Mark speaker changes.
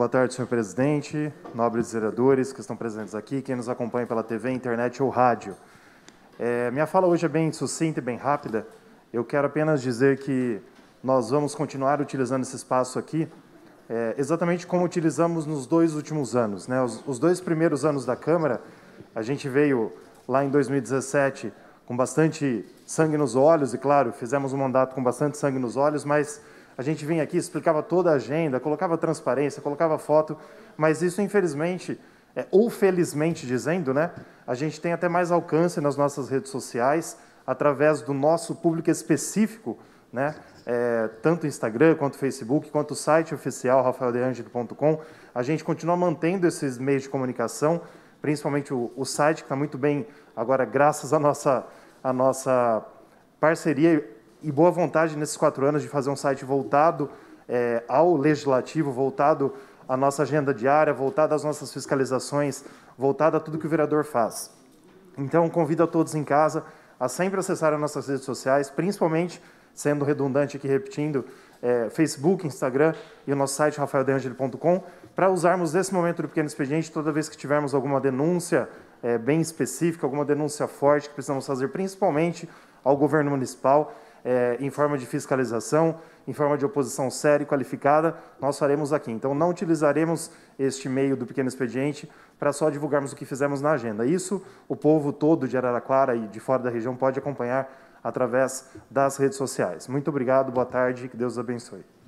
Speaker 1: Boa tarde, senhor presidente, nobres vereadores que estão presentes aqui, quem nos acompanha pela TV, internet ou rádio. É, minha fala hoje é bem sucinta e bem rápida. Eu quero apenas dizer que nós vamos continuar utilizando esse espaço aqui, é, exatamente como utilizamos nos dois últimos anos. Né? Os, os dois primeiros anos da Câmara, a gente veio lá em 2017 com bastante sangue nos olhos, e claro, fizemos um mandato com bastante sangue nos olhos, mas a gente vinha aqui, explicava toda a agenda, colocava transparência, colocava foto, mas isso, infelizmente, é, ou felizmente dizendo, né, a gente tem até mais alcance nas nossas redes sociais, através do nosso público específico, né, é, tanto Instagram quanto Facebook, quanto o site oficial rafaeldeangelo.com. A gente continua mantendo esses meios de comunicação, principalmente o, o site, que está muito bem agora, graças à nossa, à nossa parceria e boa vontade nesses quatro anos de fazer um site voltado é, ao legislativo, voltado à nossa agenda diária, voltado às nossas fiscalizações, voltado a tudo que o vereador faz. Então, convido a todos em casa a sempre acessar as nossas redes sociais, principalmente, sendo redundante aqui repetindo, é, Facebook, Instagram e o nosso site rafaeldeangelo.com, para usarmos esse momento do pequeno expediente toda vez que tivermos alguma denúncia é, bem específica, alguma denúncia forte que precisamos fazer, principalmente ao governo municipal é, em forma de fiscalização, em forma de oposição séria e qualificada, nós faremos aqui. Então, não utilizaremos este meio do pequeno expediente para só divulgarmos o que fizemos na agenda. Isso, o povo todo de Araraquara e de fora da região pode acompanhar através das redes sociais. Muito obrigado, boa tarde, que Deus abençoe.